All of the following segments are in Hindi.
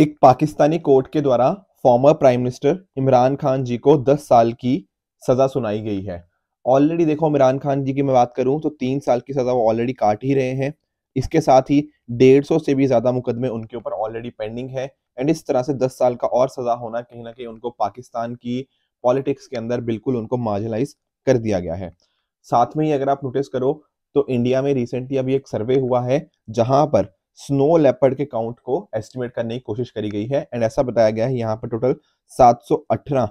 एक पाकिस्तानी कोर्ट के द्वारा former prime minister Imran Khan ji को 10 साल की सज़ा सुनाई गई है ऑलरेडी देखो इमरान खान जी की मैं बात करूं तो तीन साल की सज़ा वो ऑलरेडी काट ही रहे हैं इसके साथ ही डेढ़ सौ से भी ज़्यादा मुकदमे उनके ऊपर ऑलरेडी पेंडिंग है एंड इस तरह से दस साल का और सज़ा होना कहीं ना कहीं उनको पाकिस्तान की पॉलिटिक्स के अंदर बिल्कुल उनको मार्जिनलाइज कर दिया गया है साथ में ही अगर आप नोटिस करो तो इंडिया में रिसेंटली अभी एक सर्वे हुआ है जहां पर स्नो लेपर्ड के काउंट को एस्टिमेट करने की कोशिश करी गई है एंड ऐसा बताया गया है यहाँ पर टोटल 718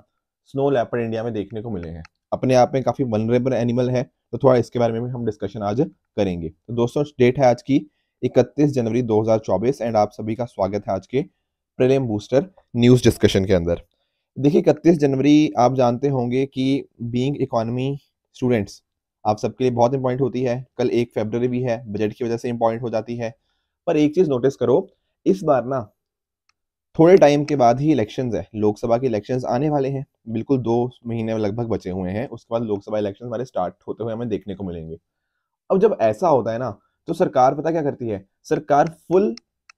स्नो लेपर्ड इंडिया में देखने को मिले हैं अपने आप में काफ़ी वनरेबल एनिमल है तो थोड़ा इसके बारे में भी हम डिस्कशन आज करेंगे तो दोस्तों डेट है आज की 31 जनवरी 2024 एंड आप सभी का स्वागत है आज के प्रेम बूस्टर न्यूज़ डिस्कशन के अंदर देखिए इकतीस जनवरी आप जानते होंगे कि बींग इकोनॉमी स्टूडेंट्स आप सबके लिए बहुत इंपॉर्टेंट होती है कल एक फेबररी भी है बजट की वजह से इंपॉर्टेंट हो जाती है पर एक चीज नोटिस करो इस बार ना थोड़े टाइम के बाद ही इलेक्शन है लोकसभा के इलेक्शन आने वाले हैं बिल्कुल दो महीने लगभग बचे हुए हैं उसके बाद लोकसभा इलेक्शन हमारे स्टार्ट होते हुए हमें देखने को मिलेंगे अब जब ऐसा होता है ना तो सरकार पता क्या करती है सरकार फुल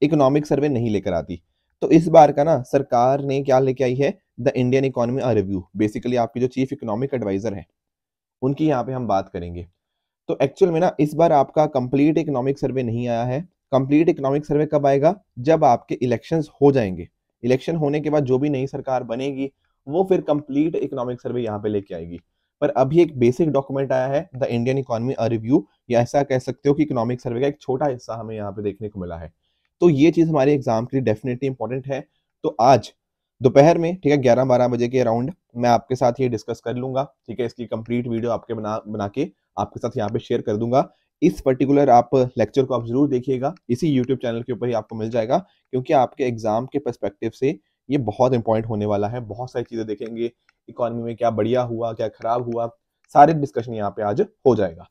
इकोनॉमिक सर्वे नहीं लेकर आती तो इस बार का ना सरकार ने क्या लेके आई है the Indian economy review basically आपकी जो चीफ इकोनॉमिक एडवाइजर है उनकी यहाँ पे हम बात करेंगे तो एक्चुअल में ना इस बार आपका कंप्लीट इकोनॉमिक सर्वे नहीं आया है कंप्लीट इकोनॉमिक सर्वे कब आएगा जब आपके इलेक्शन हो जाएंगे इलेक्शन होने के बाद जो भी नई सरकार बनेगी वो फिर कंप्लीट इकोनॉमिक सर्वे यहाँ पे लेके आएगी पर अभी एक बेसिक डॉक्यूमेंट आया है the Indian economy a review या ऐसा कह सकते हो कि इकोनॉमिक सर्वे का एक छोटा हिस्सा हमें यहाँ पे देखने को मिला है तो ये चीज़ हमारे एग्जाम के लिए डेफिनेटली इंपॉर्टेंट है तो आज दोपहर में ठीक है ग्यारह बारह बजे के अराउंड मैं आपके साथ ये डिस्कस कर लूंगा ठीक है इसकी कंप्लीट वीडियो आपके बना बना के आपके साथ यहाँ पे शेयर कर दूंगा इस पर्टिकुलर आप लेक्चर को आप जरूर देखिएगा इसी यूट्यूब चैनल के ऊपर ही आपको मिल जाएगा क्योंकि आपके एग्जाम के परस्पेक्टिव से ये बहुत इंपॉर्टेंट होने वाला है बहुत सारी चीज़ें देखेंगे इकोनॉमी में क्या बढ़िया हुआ क्या खराब हुआ सारे डिस्कशन यहाँ पे आज हो जाएगा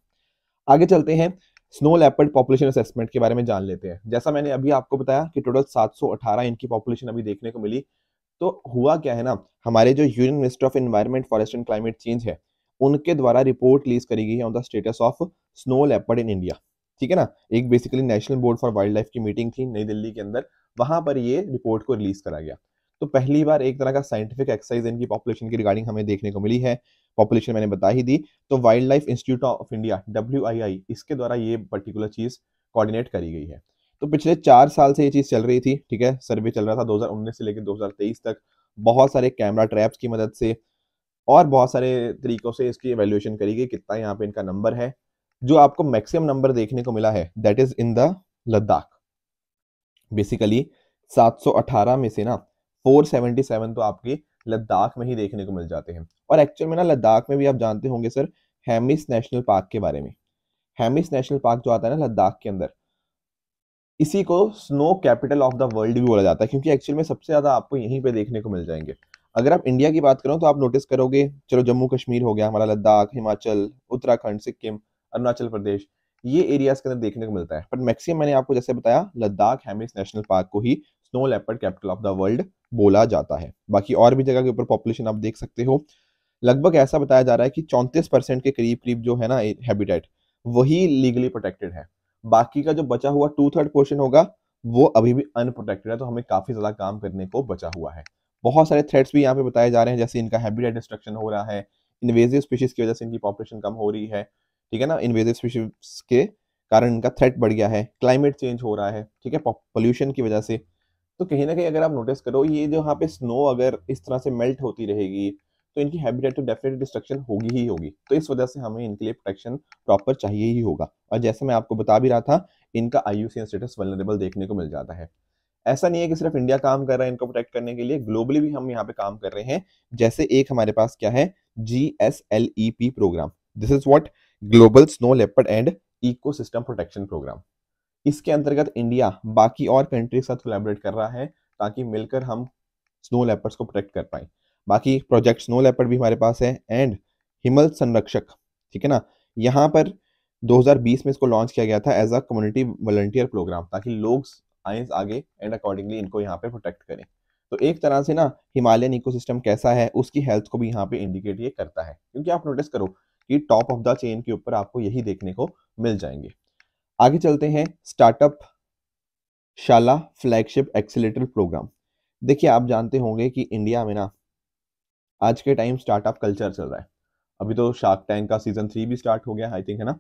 आगे चलते हैं स्नो लेपर्ड पॉपुलेशन असेसमेंट के बारे में जान लेते हैं जैसा मैंने अभी आपको बताया कि टोटल 718 इनकी पॉपुलेशन अभी देखने को मिली तो हुआ क्या है ना हमारे जो union minister of environment forest and climate change है उनके द्वारा रिपोर्ट रिलीज करी गई है on the status of snow leopard in India ठीक है ना एक basically national board for wildlife की मीटिंग थी नई दिल्ली के अंदर वहां पर ये रिपोर्ट को रिलीज करा गया तो पहली बार एक तरह का साइंटिफिक एक्सरसाइज इनकी पॉपुलेशन की रिगार्डिंग हमें देखने को मिली है पॉपुलेशन मैंने बता ही दी तो wildlife institute of India W इसके द्वारा ये पर्टिकुलर चीज़ कोऑर्डिनेट करी गई है तो पिछले चार साल से ये चीज़ चल रही थी ठीक है सर्वे चल रहा था 2019 से लेकर 2023 तक बहुत सारे कैमरा ट्रैप्स की मदद से और बहुत सारे तरीक़ों से इसकी एवेल्यूशन करी गई कितना यहाँ पे इनका नंबर है जो आपको मैक्सिमम नंबर देखने को मिला है that is in the Ladakh basically 718 में से ना 477 तो आपके लद्दाख में ही देखने को मिल जाते हैं और एक्चुअल में ना लद्दाख में भी आप जानते होंगे सर हैमिस नेशनल पार्क के बारे में हेमिस नेशनल पार्क जो आता है ना लद्दाख के अंदर इसी को snow capital of the world भी बोला जाता है क्योंकि एक्चुअल में सबसे ज़्यादा आपको यहीं पे देखने को मिल जाएंगे अगर आप इंडिया की बात करो तो आप नोटिस करोगे चलो जम्मू कश्मीर हो गया हमारा लद्दाख हिमाचल उत्तराखंड सिक्किम अरुणाचल प्रदेश ये एरियाज के अंदर देखने को मिलता है बट मैक्सिमम मैंने आपको जैसे बताया लद्दाख हेमिस नेशनल पार्क को ही snow leopard capital of the world बोला जाता है बाकी और भी जगह के ऊपर पॉपुलेशन आप देख सकते हो लगभग ऐसा बताया जा रहा है कि चौंतीस परसेंट के करीब करीब जो है ना हैबिटेट वही लीगली प्रोटेक्टेड है बाकी का जो बचा हुआ टू थर्ड पोर्शन होगा वो अभी भी अनप्रोटेक्टेड है तो हमें काफ़ी ज़्यादा काम करने को बचा हुआ है बहुत सारे थ्रेट्स भी यहाँ पे बताए जा रहे हैं जैसे इनका हैबिटेट डिस्ट्रक्शन हो रहा है इन्वेजिव स्पीशीज की वजह से इनकी पॉपुलेशन कम हो रही है ठीक है ना इन्वेजिव स्पीशीज के कारण इनका थ्रेट बढ़ गया है क्लाइमेट चेंज हो रहा है ठीक है पोल्यूशन की वजह से तो कहीं ना कहीं अगर आप नोटिस करो ये जो यहाँ पे स्नो अगर इस तरह से मेल्ट होती रहेगी तो इनकी हैबिटेट तो डेफिनेटली डिस्ट्रक्शन होगी ही होगी तो इस वजह से हमें इनके लिए प्रोटेक्शन प्रॉपर चाहिए ही होगा और जैसे मैं आपको बता भी रहा था इनका आई स्टेटस वेलनरेबल देखने को मिल जाता है ऐसा नहीं है कि सिर्फ इंडिया काम कर रहा है इनको प्रोटेक्ट करने के लिए ग्लोबली भी हम यहाँ पे काम कर रहे हैं जैसे एक हमारे पास क्या है G S L E P program this is what global snow leopard and ecosystem protection program इसके अंतर्गत इंडिया बाकी और कंट्री के साथ कोलेबरेट कर रहा है ताकि मिलकर हम स्नो लेपर्ड्स को प्रोटेक्ट कर पाए बाकी प्रोजेक्ट स्नो लेपर्ड भी हमारे पास है एंड हिमल संरक्षक ठीक है ना यहाँ पर 2020 में इसको लॉन्च किया गया था as a community volunteer program ताकि लोग आए आगे एंड अकॉर्डिंगली इनको यहाँ पे प्रोटेक्ट करें तो एक तरह से ना हिमालयन इकोसिस्टम कैसा है उसकी हेल्थ को भी यहाँ पे इंडिकेट ये करता है क्योंकि आप नोटिस करो कि टॉप ऑफ द चेन के ऊपर आपको यही देखने को मिल जाएंगे आगे चलते हैं स्टार्टअप शाला फ्लैगशिप एक्सीटर प्रोग्राम देखिए आप जानते होंगे कि इंडिया में ना आज के टाइम स्टार्टअप कल्चर चल रहा है अभी तो शार्क टैंक का सीजन थ्री भी स्टार्ट हो गया आई थिंक है ना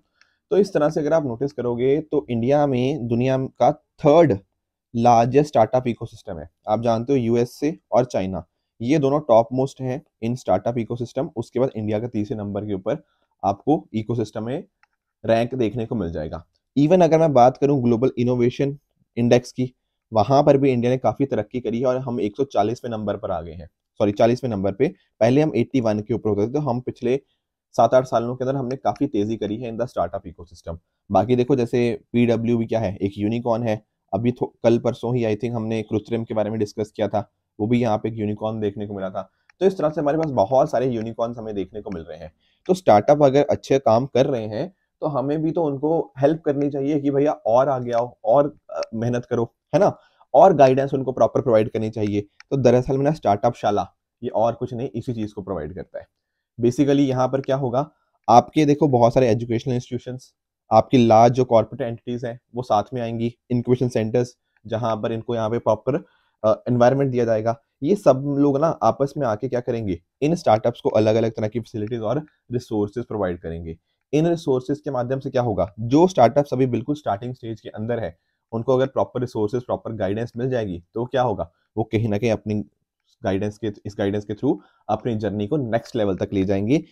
तो इस तरह से अगर आप नोटिस करोगे तो इंडिया में दुनिया का थर्ड लार्जेस्ट स्टार्टअप इकोसिस्टम है आप जानते हो यूएसए और चाइना ये दोनों टॉप मोस्ट हैं इन स्टार्टअप इकोसिस्टम उसके बाद इंडिया का तीसरे नंबर के ऊपर आपको इकोसिस्टम में रैंक देखने को मिल जाएगा इवन अगर मैं बात करूं ग्लोबल इनोवेशन इंडेक्स की वहां पर भी इंडिया ने काफ़ी तरक्की करी है और हम 140वें नंबर पर आ गए हैं सॉरी 40वें नंबर पे पहले हम 81 के ऊपर होते थे तो हम पिछले सात आठ सालों के अंदर हमने काफ़ी तेज़ी करी है इन द स्टार्टअप इकोसिस्टम बाकी देखो जैसे भी क्या है एक यूनिकॉर्न है अभी कल परसों ही आई थिंक हमने कृत्रिम के बारे में डिस्कस किया था वो भी यहाँ पे एक यूनिकॉर्न देखने को मिला था तो इस तरह से हमारे पास बहुत सारे यूनिकॉर्न हमें देखने को मिल रहे हैं तो स्टार्टअप अगर अच्छे काम कर रहे हैं तो हमें भी तो उनको हेल्प करनी चाहिए कि भैया और आगे आओ और मेहनत करो है ना और गाइडेंस उनको प्रॉपर प्रोवाइड करनी चाहिए तो दरअसल मेरा स्टार्टअप शाला ये और कुछ नहीं इसी चीज़ को प्रोवाइड करता है बेसिकली यहाँ पर क्या होगा आपके देखो बहुत सारे एजुकेशनल इंस्टीट्यूशन आपकी लार्ज जो कॉर्पोरेट एंटिटीज़ हैं वो साथ में आएंगी इनक्यूबेशन सेंटर्स जहाँ पर इनको यहाँ पे प्रॉपर इन्वायरमेंट दिया जाएगा ये सब लोग ना आपस में आके क्या करेंगे इन स्टार्टअप्स को अलग अलग तरह की फैसिलिटीज और रिसोर्सेज प्रोवाइड करेंगे इन रिसोर्सेज के माध्यम से क्या होगा जो स्टार्टअप्स अभी बिल्कुल स्टार्टिंग स्टेज के अंदर है उनको अगर प्रॉपर रिसोर्सेज प्रॉपर गाइडेंस मिल जाएगी तो क्या होगा वो कहीं ना कहीं अपनी गाइडेंस के इस गाइडेंस के थ्रू अपनी जर्नी को नेक्स्ट लेवल तक ले जाएंगे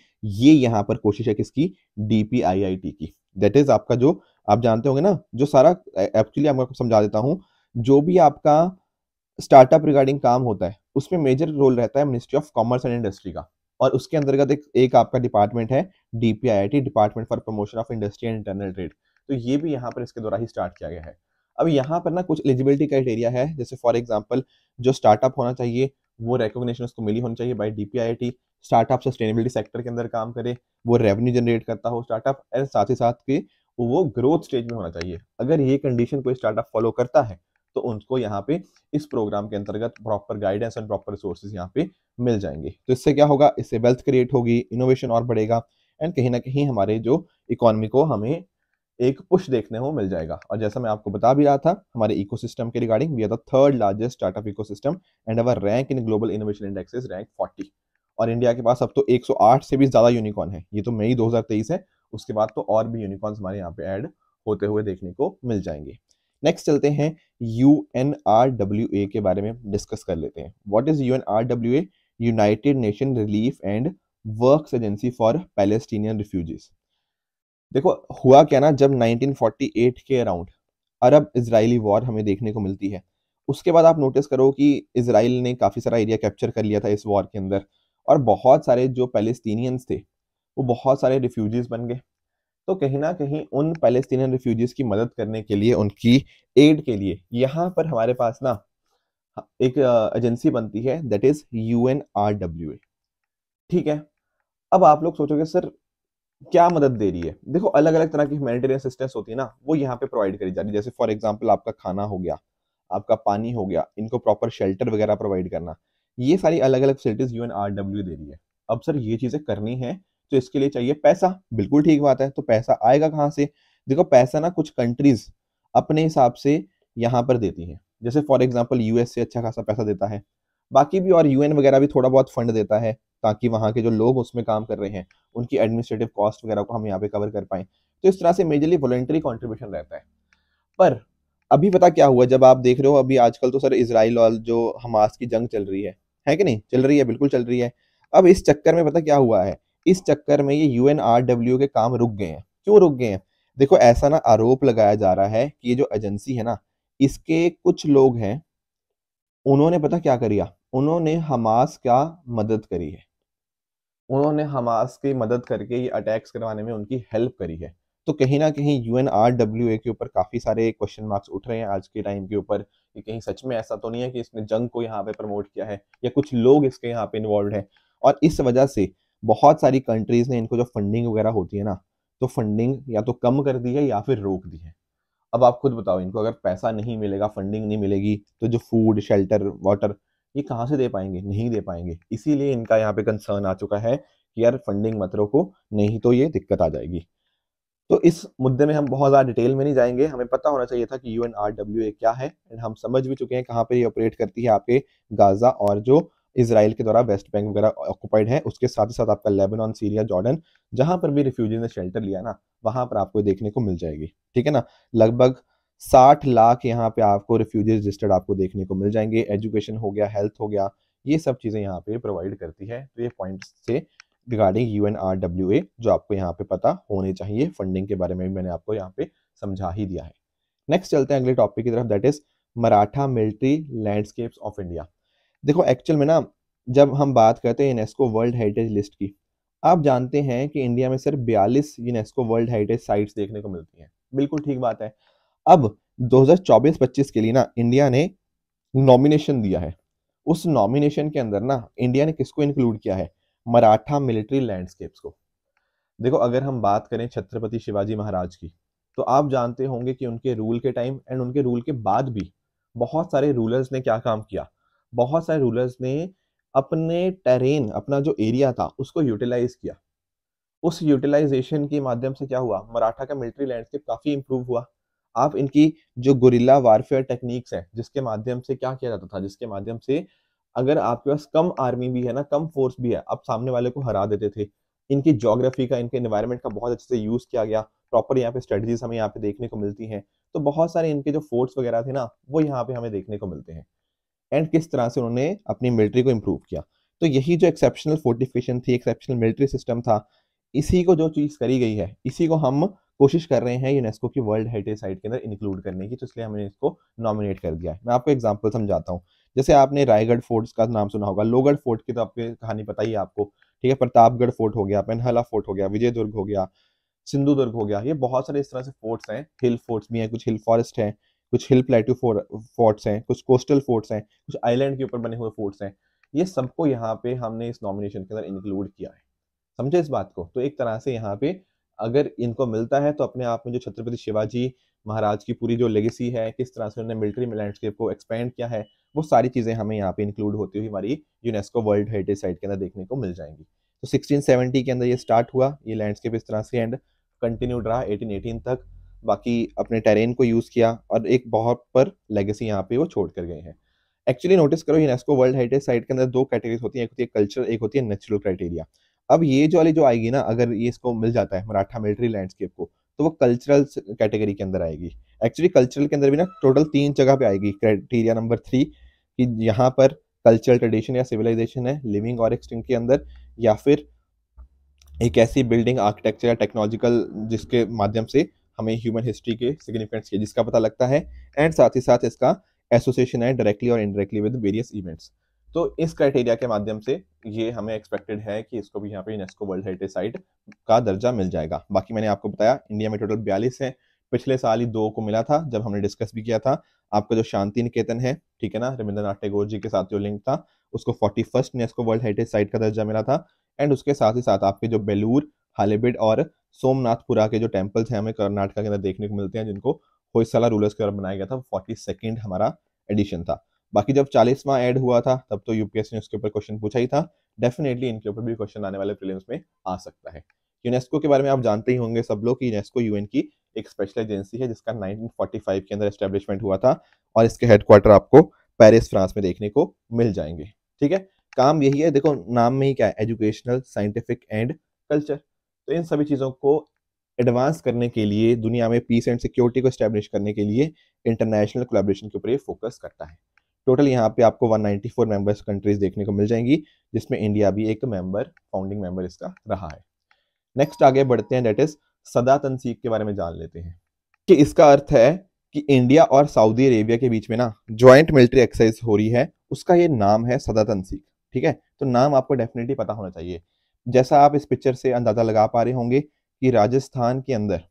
ये यहाँ पर कोशिश है किसकी डीपीआईआईटी की दैट इज आपका जो आप जानते होंगे ना जो सारा एक्चुअली आपको समझा देता हूँ जो भी आपका स्टार्टअप रिगार्डिंग काम होता है उसमें मेजर रोल रहता है ministry of commerce and industry का और उसके अंतर्गत एक, एक आपका डिपार्टमेंट है the department for promotion of industry and internal trade तो ये भी यहाँ पर इसके द्वारा ही स्टार्ट किया गया है अब यहाँ पर ना कुछ एलिजिबिलिटी क्राइटेरिया है जैसे फॉर एग्जाम्पल जो स्टार्टअप होना चाहिए वो रिकॉग्निशन उसको मिली होनी चाहिए by the startup sustainability sector के अंदर काम करे वो रेवेन्यू जनरेट करता हो स्टार्टअप एंड साथ ही साथ के वो ग्रोथ स्टेज में होना चाहिए अगर ये कंडीशन कोई स्टार्टअप फॉलो करता है तो उनको यहाँ पे इस प्रोग्राम के अंतर्गत proper guidance and proper resources यहाँ पे मिल जाएंगे तो इससे क्या होगा इससे वेल्थ क्रिएट होगी इनोवेशन और बढ़ेगा एंड कहीं ना कहीं हमारे जो इकोनॉमी को हमें एक पुश देखने को मिल जाएगा और जैसा मैं आपको बता भी रहा था हमारे इकोसिस्टम के regarding we are the third largest startup ecosystem and our rank in global innovation index is rank 40 और इंडिया के पास अब तो 108 से भी ज़्यादा यूनिकॉर्न है ये तो मई दो है उसके बाद तो और भी यूनिकॉर्न हमारे यहाँ पे ऐड होते हुए देखने को मिल जाएंगे नेक्स्ट चलते हैं U N R W A के बारे में डिस्कस कर लेते हैं what is U N R W A United Nation Relief and Work Agency for Palestinian refugees देखो हुआ क्या ना जब 1948 के अराउंड अरब इसराइली वॉर हमें देखने को मिलती है उसके बाद आप नोटिस करो कि इसराइल ने काफ़ी सारा एरिया कैप्चर कर लिया था इस वॉर के अंदर और बहुत सारे जो पैलेस्टीनियंस थे वो बहुत सारे रिफ्यूजीज बन गए तो कहीं ना कहीं उन पैलेस्तीनियन रिफ्यूजीज की मदद करने के लिए उनकी एड के लिए यहाँ पर हमारे पास ना एक एजेंसी बनती है दैट इज यू ठीक है अब आप लोग सोचोगे सर क्या मदद दे रही है देखो अलग अलग तरह की ह्यूमैनिटेरियन असिस्टेंस होती है ना वो यहाँ पे प्रोवाइड करी जा रही है जैसे फॉर एग्जाम्पल आपका खाना हो गया आपका पानी हो गया इनको प्रॉपर शेल्टर वगैरह प्रोवाइड करना ये सारी अलग अलग फैसिलिटीज यू एन दे रही है अब सर ये चीज़ें करनी है तो इसके लिए चाहिए पैसा बिल्कुल ठीक बात है तो पैसा आएगा कहाँ से देखो पैसा ना कुछ कंट्रीज अपने हिसाब से यहाँ पर देती हैं जैसे फॉर एग्जाम्पल यूएस से अच्छा खासा पैसा देता है बाकी भी और यूएन वगैरह भी थोड़ा बहुत फंड देता है ताकि वहाँ के जो लोग उसमें काम कर रहे हैं उनकी एडमिनिस्ट्रेटिव कॉस्ट वगैरह को हम यहाँ पे कवर कर पाए तो इस तरह से मेजरली वॉलेंट्री कॉन्ट्रीब्यूशन रहता है पर अभी पता क्या हुआ जब आप देख रहे हो अभी आजकल तो सर इसराइल और जो हमास की जंग चल रही है है कि नहीं चल रही है बिल्कुल चल रही है अब इस चक्कर में पता क्या हुआ है इस चक्कर में ये यू के काम रुक गए हैं क्यों रुक गए हैं देखो ऐसा ना आरोप लगाया जा रहा है कि ये जो एजेंसी है ना इसके कुछ लोग हैं उन्होंने पता क्या करिया उन्होंने हमास का मदद करी है उन्होंने हमास की मदद करके ये अटैक्स करवाने में उनकी हेल्प करी है तो कहीं ना कहीं यू के ऊपर काफ़ी सारे क्वेश्चन मार्क्स उठ रहे हैं आज के टाइम के ऊपर कि कहीं सच में ऐसा तो नहीं है कि इसने जंग को यहाँ पे प्रमोट किया है या कुछ लोग इसके यहाँ पे इन्वॉल्व हैं और इस वजह से बहुत सारी कंट्रीज ने इनको जो फंडिंग वगैरह होती है ना तो फंडिंग या तो कम कर दी है या फिर रोक दी है अब आप खुद बताओ इनको अगर पैसा नहीं मिलेगा फंडिंग नहीं मिलेगी तो जो फूड शेल्टर वाटर ये कहाँ से दे पाएंगे नहीं दे पाएंगे इसीलिए इनका यहाँ पे कंसर्न आ चुका है कि यार फंडिंग मत रोको नहीं तो ये दिक्कत आ जाएगी तो इस मुद्दे में हम बहुत ज़्यादा डिटेल में नहीं जाएंगे हमें पता होना चाहिए था कि यू क्या है एंड हम समझ भी चुके हैं कहाँ पर ये ऑपरेट करती है आपके गाज़ा और जो इसराइल के द्वारा वेस्ट बैंक वगैरह ऑक्यूपाइड है उसके साथ ही साथ आपका लेबनान सीरिया जॉर्डन जहाँ पर भी रिफ्यूजी ने शेल्टर लिया ना वहाँ पर आपको देखने को मिल जाएगी ठीक है ना लगभग साठ लाख यहाँ पे आपको रिफ्यूजी रजिस्टर्ड आपको देखने को मिल जाएंगे एजुकेशन हो गया हेल्थ हो गया ये सब चीज़ें यहाँ पे प्रोवाइड करती है तो ये पॉइंट से रिगार्डिंग यू जो आपको यहाँ पे पता होने चाहिए फंडिंग के बारे में भी मैंने आपको यहाँ पे समझा ही दिया है नेक्स्ट चलते हैं अगले टॉपिक की तरफ that is Maratha military landscapes of India देखो एक्चुअल में ना जब हम बात करते हैं यूनेस्को वर्ल्ड हेरिटेज लिस्ट की आप जानते हैं कि इंडिया में सिर्फ बयालीस यूनेस्को वर्ल्ड हेरिटेज साइट्स देखने को मिलती हैं बिल्कुल ठीक बात है अब 2024-25 के लिए ना इंडिया ने नॉमिनेशन दिया है उस नॉमिनेशन के अंदर ना इंडिया ने किसको इंक्लूड किया है मराठा मिलिट्री लैंडस्केप्स को देखो अगर हम बात करें छत्रपति शिवाजी महाराज की तो आप जानते होंगे कि उनके रूल के टाइम एंड उनके रूल के बाद भी बहुत सारे रूलर्स ने क्या काम किया बहुत सारे रूलर्स ने अपने टेरेन अपना जो एरिया था उसको यूटिलाइज किया उस यूटिलाइजेशन के माध्यम से क्या हुआ मराठा का मिलिट्री लैंडस्केप काफ़ी इम्प्रूव हुआ आप इनकी जो गुरिल्ला वारफेयर टेक्निक्स हैं जिसके माध्यम से क्या किया जाता था जिसके माध्यम से अगर आपके पास कम आर्मी भी है ना कम फोर्स भी है आप सामने वाले को हरा देते थे इनकी जोग्राफी का इनके इन्वायरमेंट का बहुत अच्छे से यूज़ किया गया प्रॉपर यहाँ पे स्ट्रेटजीज हमें यहाँ पे देखने को मिलती हैं तो बहुत सारे इनके जो फोर्ट्स वगैरह थे ना वो यहाँ पे हमें देखने को मिलते हैं एंड किस तरह से उन्होंने अपनी मिलिट्री को इम्प्रूव किया तो यही जो एक्सेप्शनल फोर्टिफिकेशन थी एक्सेप्शनल मिलिट्री सिस्टम था इसी को जो चीज़ करी गई है इसी को हम कोशिश कर रहे हैं यूनेस्को की वर्ल्ड हेरिटेज साइट के अंदर इंक्लूड करने की तो इसलिए हमने इसको नॉमिनेट कर दिया है मैं आपको एग्जाम्पल समझाता हूँ जैसे आपने रायगढ़ फोर्ट्स का नाम सुना होगा लोगढ़ फोर्ट की तो आपकी कहानी पता ही है आपको ठीक है प्रतापगढ़ फोर्ट हो गया पेनहला फोर्ट हो गया विजय दुर्ग हो गया सिंधु दुर्ग हो गया ये बहुत सारे इस तरह से फोर्ट्स हैं हिल फोर्ट्स भी हैं कुछ हिल फॉरेस्ट हैं कुछ हिल प्लेटू फोर्ट्स हैं कुछ कोस्टल फोर्ट्स हैं कुछ आइलैंड के ऊपर बने हुए फोर्ट्स हैं ये सबको यहाँ पे हमने इस नॉमिनेशन के अंदर इंक्लूड किया है समझे इस बात को तो एक तरह से यहाँ पे अगर इनको मिलता है तो अपने आप में जो छत्रपति शिवाजी महाराज की पूरी जो लेगेसी है किस तरह से उन्होंने मिलिट्री लैंडस्केप को एक्सपेंड किया है वो सारी चीज़ें हमें यहाँ पे इंक्लूड होती हुई हमारी यूनेस्को वर्ल्ड हेरिटेज साइट के अंदर देखने को मिल जाएंगी तो 1670 के अंदर ये स्टार्ट हुआ ये लैंडस्केप इस तरह से एंड कंटिन्यूड रहा 1818 तक बाकी अपने टेरेन को यूज़ किया और एक बहुत पर लेगेसी यहाँ पे वो छोड़ कर गए हैं एक्चुअली नोटिस करो यूनेस्को वर्ल्ड हेरिटेज साइट के अंदर दो कैटेगरीज होती हैं एक होती है कल्चर एक होती है नेचुरल क्राइटेरिया अब ये जो वाली जो आएगी ना अगर ये इसको मिल जाता है मराठा मिलिट्री लैंडस्केप को तो वो कल्चरल कैटेगरी के अंदर आएगी एक्चुअली कल्चरल के अंदर भी ना टोटल तीन जगह पे आएगी क्राइटेरिया नंबर थ्री कि यहाँ पर कल्चरल ट्रेडिशन या सिविलाइजेशन है लिविंग और एक्सटिंग के अंदर या फिर एक ऐसी बिल्डिंग आर्किटेक्चर या टेक्नोलॉजिकल जिसके माध्यम से हमें ह्यूमन हिस्ट्री के सिग्निफिकेंस के जिसका पता लगता है एंड साथ ही साथ इसका एसोसिएशन है डायरेक्टली और इनडायरेक्टली विद वेरियस इवेंट्स तो इस क्राइटेरिया के माध्यम से ये हमें एक्सपेक्टेड है कि इसको भी यहाँ पे यूनेस्को वर्ल्ड हेरिटेज साइट का दर्जा मिल जाएगा बाकी मैंने आपको बताया इंडिया में टोटल बयालीस है पिछले साल ही दो को मिला था जब हमने डिस्कस भी किया था आपका जो शांति निकेतन है ठीक है ना रविंद्रनाथ टैगोर जी के साथ जो लिंक था उसको forty first UNESCO World Heritage site का दर्जा मिला था एंड उसके साथ ही साथ आपके जो बेलूर हालिबिड और सोमनाथपुरा के जो टेम्पल्स हैं हमें कर्नाटका के अंदर देखने को मिलते हैं जिनको होयसला रूलर्स के अंदर बनाया गया था फोर्टी सेकेंड हमारा एडिशन था बाकी जब चालीसवा ऐड हुआ था तब तो यूपीएससी ने उसके ऊपर क्वेश्चन पूछा ही था डेफिनेटली इनके ऊपर भी क्वेश्चन आने वाले प्रीलिम्स में आ सकता है यूनेस्को के बारे में आप जानते ही होंगे सब लोग कि यूनेस्को यूएन की एक स्पेशल एजेंसी है जिसका 1945 के अंदर एस्टेब्लिशमेंट हुआ था और इसके हेडक्वार्टर आपको पेरिस फ्रांस में देखने को मिल जाएंगे ठीक है काम यही है देखो नाम में ही क्या है एजुकेशनल साइंटिफिक एंड कल्चर तो इन सभी चीज़ों को एडवांस करने के लिए दुनिया में पीस एंड सिक्योरिटी को स्टैब्लिश करने के लिए इंटरनेशनल कोलेब्रेशन के ऊपर ये फोकस करता है टोटल यहाँ पे आपको 194 मेंबर्स कंट्रीज देखने को मिल जाएंगी जिसमें इंडिया भी एक मेंबर फाउंडिंग मेंबर इसका रहा है नेक्स्ट आगे बढ़ते हैं डेट इज सदा तनसीक के बारे में जान लेते हैं कि इसका अर्थ है कि इंडिया और सऊदी अरेबिया के बीच में ना ज्वाइंट मिलिट्री एक्सरसाइज हो रही है उसका ये नाम है सदा तनसीक ठीक है तो नाम आपको डेफिनेटली पता होना चाहिए जैसा आप इस पिक्चर से अंदाज़ा लगा पा रहे होंगे कि राजस्थान के अंदर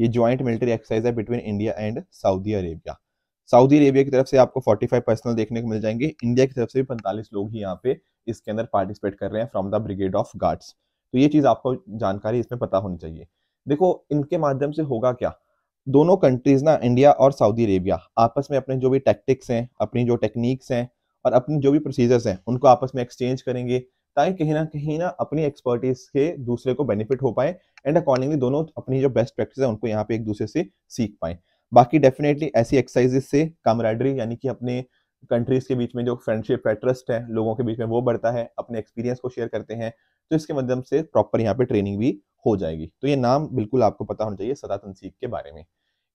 ये ज्वाइंट मिलिट्री एक्सरसाइज है between India and Saudi Arabia Saudi Arabia की तरफ से आपको 45 पर्सनल देखने को मिल जाएंगे इंडिया की तरफ से भी 45 लोग ही यहाँ पे इसके अंदर पार्टिसिपेट कर रहे हैं from the brigade of guards तो ये चीज़ आपको जानकारी इसमें पता होनी चाहिए देखो इनके माध्यम से होगा क्या दोनों कंट्रीज ना इंडिया और सऊदी अरेबिया आपस में अपने जो भी टेक्टिक्स हैं अपनी जो टेक्निक्स हैं और अपनी जो भी प्रोसीजर्स हैं उनको आपस में एक्सचेंज करेंगे ताकि कहीं ना कहीं ना अपनी एक्सपर्टीज के दूसरे को बेनिफिट हो पाए एंड अकॉर्डिंगली दोनों अपनी जो बेस्ट प्रैक्टिस है उनको यहाँ पे एक दूसरे से सीख पाए बाकी डेफिनेटली ऐसी एक्सरसाइजेस से कमराइडरी यानी कि अपने कंट्रीज के बीच में जो फ्रेंडशिप है ट्रस्ट है लोगों के बीच में वो बढ़ता है अपने एक्सपीरियंस को शेयर करते हैं तो इसके माध्यम से प्रॉपर यहाँ पे ट्रेनिंग भी हो जाएगी तो ये नाम बिल्कुल आपको पता होना चाहिए सदा तनसीब के बारे में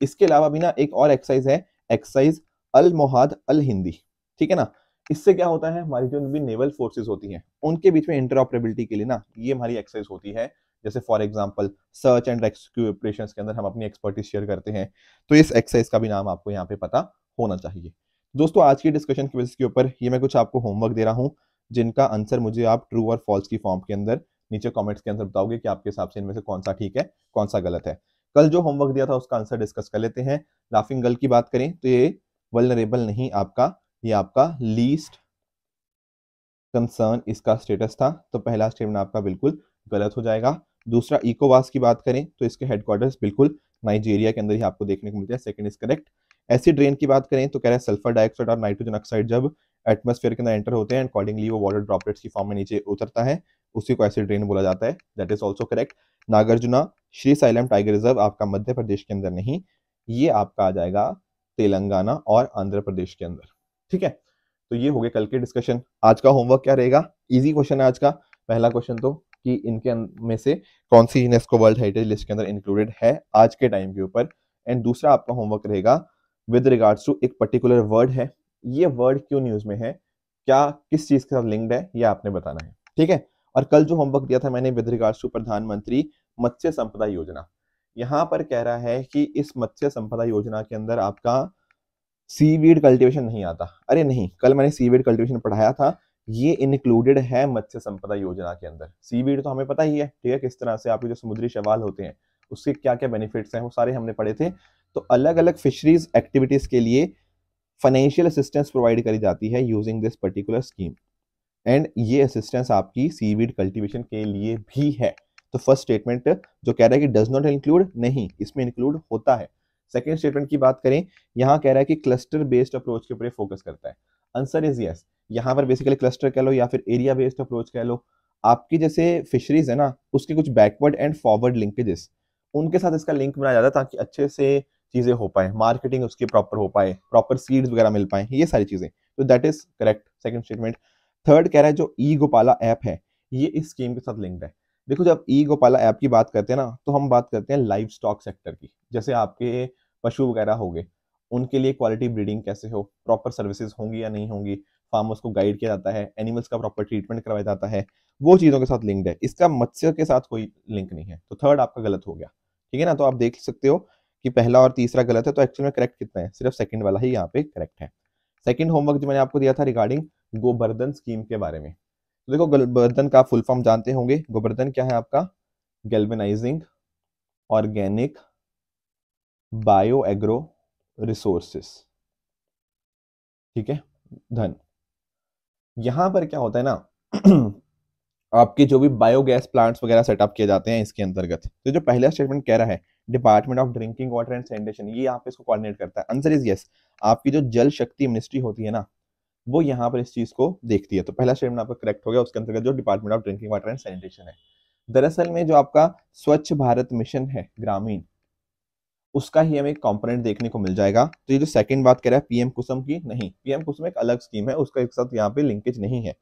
इसके अलावा भी ना एक और एक्सरसाइज है एक्सरसाइज अल मोहाद अल हिंदी ठीक है ना इससे क्या होता है हमारी जो भी नेवल फोर्सेज होती हैं उनके बीच में इंटरऑपरेबिलिटी के लिए ना ये हमारी एक्सरसाइज होती है जैसे for example search and rescue operation के अंदर हम अपनी एक्सपर्टीज शेयर करते हैं तो इस एक्सरसाइज का भी नाम आपको यहाँ पे पता होना चाहिए दोस्तों आज की डिस्कशन की वजह के ऊपर ये मैं कुछ आपको होमवर्क दे रहा हूँ जिनका आंसर मुझे आप ट्रू और फॉल्स की फॉर्म के अंदर नीचे कमेंट्स के अंदर बताओगे कि आपके हिसाब से इनमें से कौन सा ठीक है कौन सा गलत है कल जो होमवर्क दिया था उसका आंसर डिस्कस कर लेते हैं लाफिंग गर्ल की बात करें तो ये वलनरेबल नहीं आपका ये आपका लीस्ट कंसर्न इसका स्टेटस था तो पहला स्टेटमेंट आपका बिल्कुल गलत हो जाएगा दूसरा इकोवास की बात करें तो इसके हेडक्वार्टर बिल्कुल नाइजीरिया के अंदर ही आपको देखने को मिलते हैं second is correct acid rain की बात करें तो कह रहे हैं सल्फर डाइऑक्साइड और नाइट्रोजन ऑक्साइड जब एटमोसफेयर के अंदर एंटर होते हैं अकॉर्डिंगली वो वाटर ड्रॉपलेट्स की फॉर्म में नीचे उतरता है उसी को एसिड ड्रेन बोला जाता है that is also correct Nagarjuna Srisailam tiger reserve आपका मध्य प्रदेश के अंदर नहीं ये आपका आ जाएगा तेलंगाना और आंध्र प्रदेश के अंदर ठीक है तो ये हो गए कल के डिस्कशन आज का होमवर्क क्या रहेगा इजी क्वेश्चन है आज का पहला क्वेश्चन तो कि इनके अं-, में से कौन सी यूनेस्को वर्ल्ड हेरिटेज लिस्ट के अंदर इंक्लूडेड है आज के टाइम के ऊपर एंड दूसरा आपका होमवर्क रहेगा विद रिगार्ड्स टू एक पर्टिकुलर वर्ड है ये वर्ड क्यों न्यूज में है क्या किस चीज के साथ लिंक्ड है ये आपने बताना है ठीक है और कल जो होमवर्क दिया था मैंने विद रिगार्ड्स टू प्रधानमंत्री मत्स्य संपदा योजना यहाँ पर कह रहा है कि इस मत्स्य संपदा योजना के अंदर आपका सीवीड कल्टीवेशन नहीं आता अरे नहीं कल मैंने सीवीड कल्टीवेशन पढ़ाया था ये इंक्लूडेड है मत्स्य संपदा योजना के अंदर सीवीड तो हमें पता ही है ठीक है किस तरह से आपके जो समुद्री सवाल होते हैं उसके क्या क्या बेनिफिट्स हैं वो सारे हमने पढ़े थे तो अलग अलग फिशरीज एक्टिविटीज के लिए फाइनेंशियल असिस्टेंस प्रोवाइड करी जाती है using this particular scheme and ये असिस्टेंस आपकी सीवीड कल्टीवेशन के लिए भी है तो फर्स्ट स्टेटमेंट जो कह रहा है कि डज नॉट इंक्लूड नहीं इसमें इंक्लूड होता है सेकेंड स्टेटमेंट की बात करें यहाँ कह रहा है कि क्लस्टर बेस्ड अप्रोच के ऊपर फोकस करता है आंसर इज यस यहाँ पर बेसिकली क्लस्टर कह लो या फिर एरिया बेस्ड अप्रोच कह लो आपकी जैसे फिशरीज है ना उसके कुछ बैकवर्ड एंड फॉरवर्ड लिंकेजेस उनके साथ इसका लिंक बनाया जाता है ताकि अच्छे से चीज़ें हो पाए मार्केटिंग उसकी प्रॉपर हो पाए प्रॉपर सीड्स वगैरह मिल पाए ये सारी चीज़ें तो that is correct second statement third कह रहा है जो ई गोपाला ऐप है ये इस स्कीम के साथ लिंक्ड है देखो जब ई गोपाला ऐप की बात करते हैं ना तो हम बात करते हैं लाइव स्टॉक सेक्टर की जैसे आपके पशु वगैरह हो गए उनके लिए क्वालिटी ब्रीडिंग कैसे हो प्रॉपर सर्विसेज होंगी या नहीं होंगी फार्मर्स को गाइड किया जाता है एनिमल्स का प्रॉपर ट्रीटमेंट करवाया जाता है वो चीज़ों के साथ लिंक्ड है इसका मत्स्य के साथ कोई लिंक नहीं है तो थर्ड आपका गलत हो गया ठीक है ना तो आप देख सकते हो कि पहला और तीसरा गलत है तो एक्चुअल में करेक्ट कितना है सिर्फ सेकंड वाला ही यहाँ पे करेक्ट है सेकंड होमवर्क जो मैंने आपको दिया था रिगार्डिंग गोवर्धन स्कीम के बारे में तो देखो गोबर्धन का फुल फॉर्म जानते होंगे गोवर्धन क्या है आपका galvanising organic bio agro resources ठीक है धन यहां पर क्या होता है ना आपके जो भी बायोगैस प्लांट्स वगैरह सेटअप किए जाते हैं इसके अंतर्गत तो जो पहला स्टेटमेंट कह रहा है department of drinking water and sanitation ये आप इसको कोऑर्डिनेट करता है आंसर इज यस आपकी जो जल शक्ति मिनिस्ट्री होती है ना वो यहाँ पर इस चीज़ को देखती है तो पहला स्टेटमेंट आपका करेक्ट हो गया उसके अंतर्गत जो department of drinking water and sanitation है दरअसल में जो आपका स्वच्छ भारत मिशन है ग्रामीण उसका ही हमें कॉम्पोनेंट देखने को मिल जाएगा तो ये जो सेकंड बात कह रहा है पीएम कुसुम की नहीं पीएम कुसुम एक अलग स्कीम है उसका एक साथ यहाँ पे लिंकेज नहीं है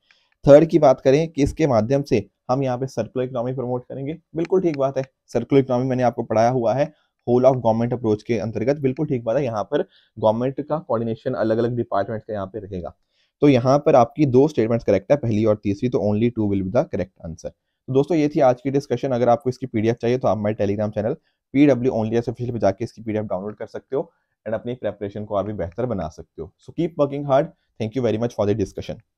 थर्ड की बात करें कि इसके माध्यम से हम यहाँ पे सर्कुलर इकोनॉमी प्रमोट करेंगे बिल्कुल ठीक बात है सर्कुलर इकोनॉमी मैंने आपको पढ़ाया हुआ है होल ऑफ गवर्नमेंट अप्रोच के अंतर्गत बिल्कुल ठीक बात है यहाँ पर गवर्नमेंट का कोऑर्डिनेशन अलग अलग डिपार्टमेंट का यहाँ पे रहेगा तो यहाँ पर आपकी दो स्टेटमेंट्स करेक्ट है पहली और तीसरी तो only two will be the correct answer तो दोस्तों ये थी आज की डिस्कशन अगर आपको इसकी पीडीएफ चाहिए तो आप मेरे Telegram channel P W only S official पर जाकर इसकी पीडीएफ डाउनलोड कर सकते हो एंड अपनी प्रेपरेशन को और भी बेहतर बना सकते हो so keep working hard thank you very much for the discussion